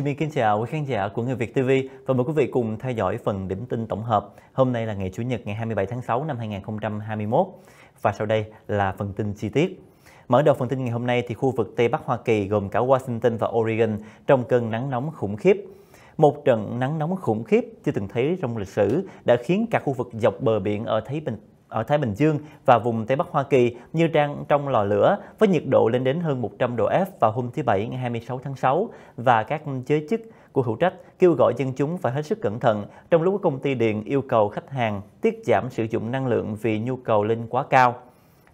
Jimmy kính chào quý khán giả của Người Việt TV và mời quý vị cùng theo dõi phần điểm tin tổng hợp. Hôm nay là ngày Chủ nhật ngày 27 tháng 6 năm 2021 và sau đây là phần tin chi tiết. Mở đầu phần tin ngày hôm nay thì khu vực Tây Bắc Hoa Kỳ gồm cả Washington và Oregon trong cơn nắng nóng khủng khiếp. Một trận nắng nóng khủng khiếp chưa từng thấy trong lịch sử đã khiến cả khu vực dọc bờ biển ở Thái Bình ở Thái Bình Dương và vùng Tây Bắc Hoa Kỳ như đang trong lò lửa với nhiệt độ lên đến hơn 100 độ F vào hôm thứ Bảy ngày 26 tháng 6 và các giới chức của hữu trách kêu gọi dân chúng phải hết sức cẩn thận trong lúc công ty điện yêu cầu khách hàng tiết giảm sử dụng năng lượng vì nhu cầu lên quá cao.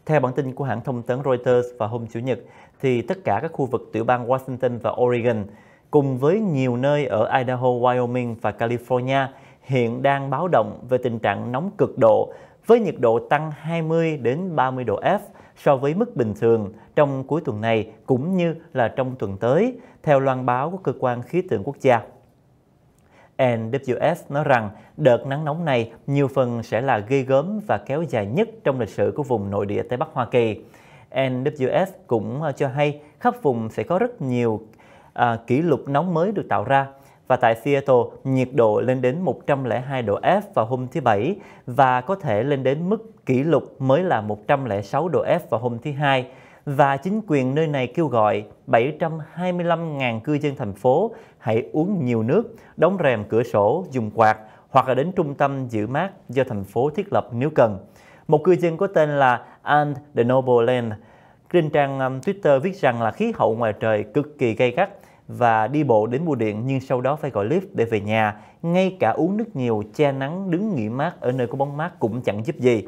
Theo bản tin của hãng thông tấn Reuters vào hôm Chủ nhật, thì tất cả các khu vực tiểu bang Washington và Oregon cùng với nhiều nơi ở Idaho, Wyoming và California hiện đang báo động về tình trạng nóng cực độ với nhiệt độ tăng 20 đến 30 độ F so với mức bình thường trong cuối tuần này cũng như là trong tuần tới, theo loan báo của cơ quan khí tượng quốc gia. NWS nói rằng đợt nắng nóng này nhiều phần sẽ là ghi gớm và kéo dài nhất trong lịch sử của vùng nội địa Tây Bắc Hoa Kỳ. NWS cũng cho hay khắp vùng sẽ có rất nhiều à, kỷ lục nóng mới được tạo ra và tại Seattle, nhiệt độ lên đến 102 độ F vào hôm thứ Bảy và có thể lên đến mức kỷ lục mới là 106 độ F vào hôm thứ Hai. Và chính quyền nơi này kêu gọi 725.000 cư dân thành phố hãy uống nhiều nước, đóng rèm cửa sổ, dùng quạt hoặc là đến trung tâm giữ mát do thành phố thiết lập nếu cần. Một cư dân có tên là And de Noble Land trên trang um, Twitter viết rằng là khí hậu ngoài trời cực kỳ gay gắt và đi bộ đến bưu điện nhưng sau đó phải gọi lift để về nhà. Ngay cả uống nước nhiều, che nắng, đứng nghỉ mát ở nơi có bóng mát cũng chẳng giúp gì.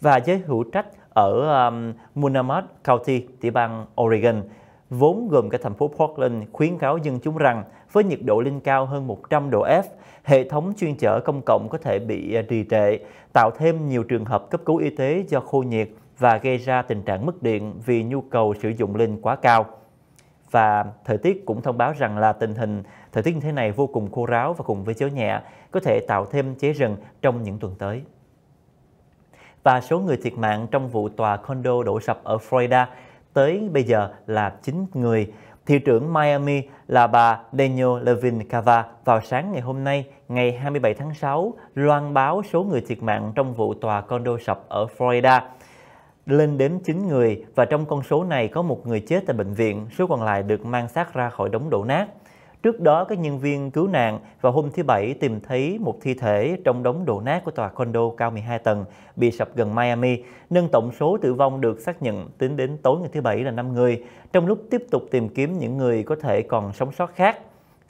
Và giới hữu trách ở um, Munamad County, tiểu bang Oregon, vốn gồm cả thành phố Portland, khuyến cáo dân chúng rằng với nhiệt độ lên cao hơn 100 độ F, hệ thống chuyên chở công cộng có thể bị à, trì trệ, tạo thêm nhiều trường hợp cấp cứu y tế do khô nhiệt và gây ra tình trạng mất điện vì nhu cầu sử dụng lên quá cao và thời tiết cũng thông báo rằng là tình hình thời tiết như thế này vô cùng khô ráo và cùng với gió nhẹ có thể tạo thêm cháy rừng trong những tuần tới. Và số người thiệt mạng trong vụ tòa condo đổ sập ở Florida tới bây giờ là 9 người. Thị trưởng Miami là bà Daniel Levin Cava vào sáng ngày hôm nay, ngày 27 tháng 6, loan báo số người thiệt mạng trong vụ tòa condo sập ở Florida lên đến 9 người và trong con số này có một người chết tại bệnh viện, số còn lại được mang xác ra khỏi đống đổ nát. Trước đó, các nhân viên cứu nạn vào hôm thứ Bảy tìm thấy một thi thể trong đống đổ nát của tòa condo cao 12 tầng bị sập gần Miami, nâng tổng số tử vong được xác nhận tính đến tối ngày thứ Bảy là 5 người, trong lúc tiếp tục tìm kiếm những người có thể còn sống sót khác.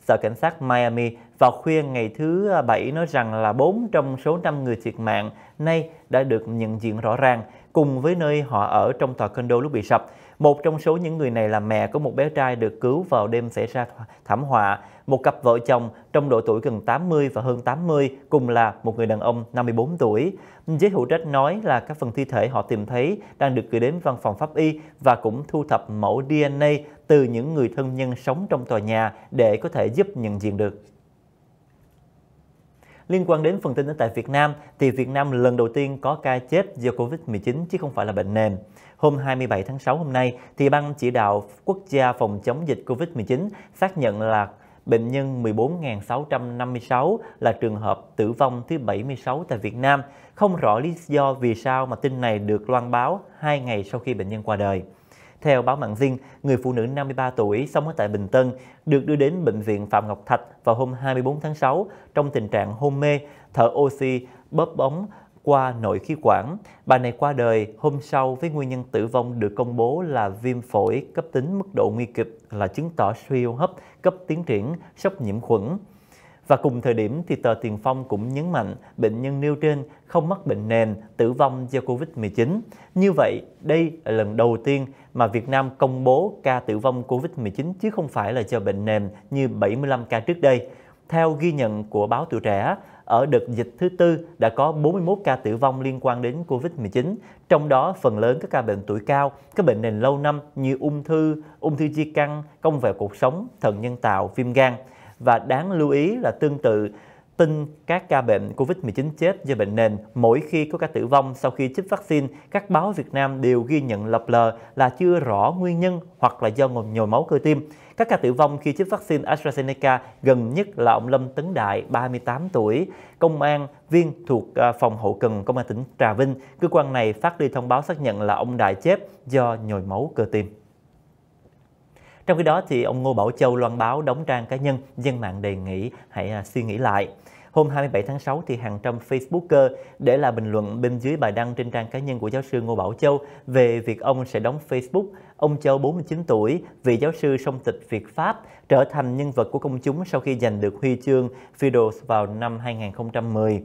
Sở Cảnh sát Miami vào khuya ngày thứ Bảy nói rằng là 4 trong số 5 người thiệt mạng nay đã được nhận diện rõ ràng cùng với nơi họ ở trong tòa condo lúc bị sập. Một trong số những người này là mẹ của một bé trai được cứu vào đêm xảy ra thảm họa. Một cặp vợ chồng trong độ tuổi gần 80 và hơn 80 cùng là một người đàn ông 54 tuổi. Giới hữu trách nói là các phần thi thể họ tìm thấy đang được gửi đến văn phòng pháp y và cũng thu thập mẫu DNA từ những người thân nhân sống trong tòa nhà để có thể giúp nhận diện được. Liên quan đến phần tin ở tại Việt Nam, thì Việt Nam lần đầu tiên có ca chết do Covid-19 chứ không phải là bệnh nền. Hôm 27 tháng 6 hôm nay, thì Ban Chỉ đạo Quốc gia phòng chống dịch Covid-19 xác nhận là bệnh nhân 14.656 là trường hợp tử vong thứ 76 tại Việt Nam. Không rõ lý do vì sao mà tin này được loan báo 2 ngày sau khi bệnh nhân qua đời. Theo báo Mạng riêng, người phụ nữ 53 tuổi sống ở tại Bình Tân được đưa đến Bệnh viện Phạm Ngọc Thạch vào hôm 24 tháng 6 trong tình trạng hôn mê, thở oxy, bóp bóng qua nội khí quản. Bà này qua đời hôm sau với nguyên nhân tử vong được công bố là viêm phổi cấp tính mức độ nguy kịch là chứng tỏ suy hô hấp cấp tiến triển, sốc nhiễm khuẩn. Và cùng thời điểm thì tờ Tiền Phong cũng nhấn mạnh bệnh nhân nêu trên không mắc bệnh nền, tử vong do Covid-19. Như vậy, đây là lần đầu tiên mà Việt Nam công bố ca tử vong Covid-19 chứ không phải là do bệnh nền như 75 ca trước đây. Theo ghi nhận của báo Tuổi Trẻ, ở đợt dịch thứ tư đã có 41 ca tử vong liên quan đến Covid-19, trong đó phần lớn các ca bệnh tuổi cao, các bệnh nền lâu năm như ung thư, ung thư di căn, công về cuộc sống, thận nhân tạo, viêm gan và đáng lưu ý là tương tự tin các ca bệnh COVID-19 chết do bệnh nền mỗi khi có ca tử vong sau khi chích vaccine, các báo Việt Nam đều ghi nhận lập lờ là chưa rõ nguyên nhân hoặc là do nhồi máu cơ tim. Các ca tử vong khi chích vaccine AstraZeneca gần nhất là ông Lâm Tấn Đại, 38 tuổi, công an viên thuộc à, phòng hậu cần công an tỉnh Trà Vinh. Cơ quan này phát đi thông báo xác nhận là ông Đại chết do nhồi máu cơ tim. Trong khi đó thì ông Ngô Bảo Châu loan báo đóng trang cá nhân, dân mạng đề nghị hãy à, suy nghĩ lại. Hôm 27 tháng 6 thì hàng trăm Facebooker để lại bình luận bên dưới bài đăng trên trang cá nhân của giáo sư Ngô Bảo Châu về việc ông sẽ đóng Facebook. Ông Châu 49 tuổi, vị giáo sư song tịch Việt Pháp, trở thành nhân vật của công chúng sau khi giành được huy chương Fidos vào năm 2010.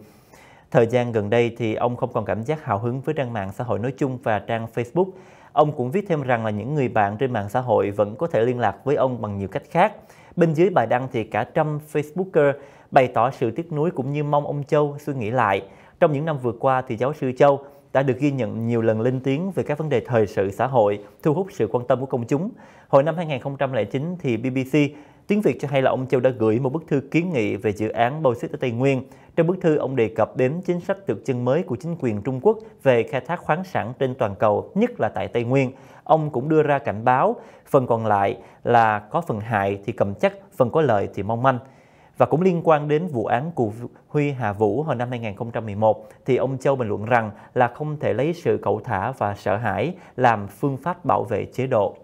Thời gian gần đây thì ông không còn cảm giác hào hứng với trang mạng xã hội nói chung và trang Facebook. Ông cũng viết thêm rằng là những người bạn trên mạng xã hội vẫn có thể liên lạc với ông bằng nhiều cách khác. Bên dưới bài đăng thì cả trăm Facebooker bày tỏ sự tiếc nuối cũng như mong ông Châu suy nghĩ lại. Trong những năm vừa qua thì giáo sư Châu đã được ghi nhận nhiều lần lên tiếng về các vấn đề thời sự xã hội, thu hút sự quan tâm của công chúng. Hồi năm 2009 thì BBC tiếng Việt cho hay là ông Châu đã gửi một bức thư kiến nghị về dự án bôi xít ở Tây Nguyên trong bức thư, ông đề cập đến chính sách tượng trưng mới của chính quyền Trung Quốc về khai thác khoáng sản trên toàn cầu, nhất là tại Tây Nguyên. Ông cũng đưa ra cảnh báo, phần còn lại là có phần hại thì cầm chắc, phần có lợi thì mong manh. Và cũng liên quan đến vụ án của Huy Hà Vũ hồi năm 2011 thì ông Châu bình luận rằng là không thể lấy sự cậu thả và sợ hãi làm phương pháp bảo vệ chế độ.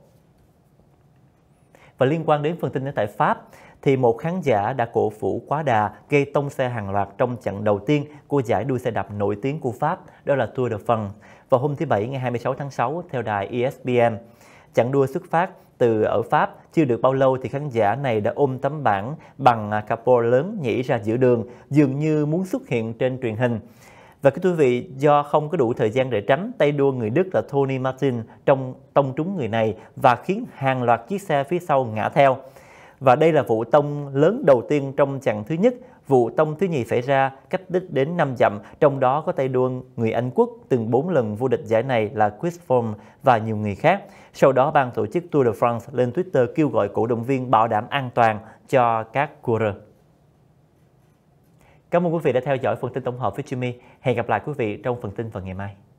Và liên quan đến phần tin ở tại Pháp thì một khán giả đã cổ vũ quá đà gây tông xe hàng loạt trong trận đầu tiên của giải đua xe đạp nổi tiếng của Pháp, đó là Tour de France, vào hôm thứ Bảy ngày 26 tháng 6 theo đài ESPN. trận đua xuất phát từ ở Pháp, chưa được bao lâu thì khán giả này đã ôm tấm bảng bằng capo lớn nhảy ra giữa đường, dường như muốn xuất hiện trên truyền hình. Và các quý vị, do không có đủ thời gian để tránh, tay đua người Đức là Tony Martin trong tông trúng người này và khiến hàng loạt chiếc xe phía sau ngã theo. Và đây là vụ tông lớn đầu tiên trong chặng thứ nhất. Vụ tông thứ nhì xảy ra cách đích đến 5 dặm, trong đó có tay đua người Anh Quốc từng 4 lần vô địch giải này là Chris Froome và nhiều người khác. Sau đó, ban tổ chức Tour de France lên Twitter kêu gọi cổ động viên bảo đảm an toàn cho các coureur. Cảm ơn quý vị đã theo dõi phần tin tổng hợp với Jimmy. Hẹn gặp lại quý vị trong phần tin vào ngày mai.